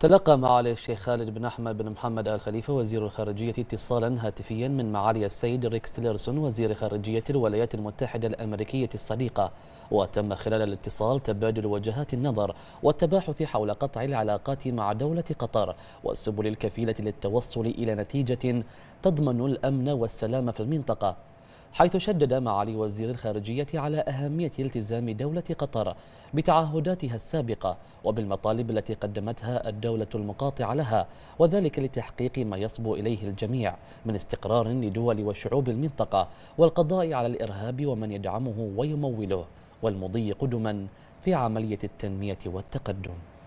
تلقى معالي الشيخ خالد بن أحمد بن محمد آل خليفة وزير الخارجية اتصالا هاتفيا من معالي السيد ريكس تيلرسون وزير خارجية الولايات المتحدة الأمريكية الصديقة وتم خلال الاتصال تبادل وجهات النظر والتباحث حول قطع العلاقات مع دولة قطر والسبل الكفيلة للتوصل إلى نتيجة تضمن الأمن والسلام في المنطقة حيث شدد معالي وزير الخارجية على أهمية التزام دولة قطر بتعهداتها السابقة وبالمطالب التي قدمتها الدولة المقاطعة لها وذلك لتحقيق ما يصبو إليه الجميع من استقرار لدول وشعوب المنطقة والقضاء على الإرهاب ومن يدعمه ويموله والمضي قدما في عملية التنمية والتقدم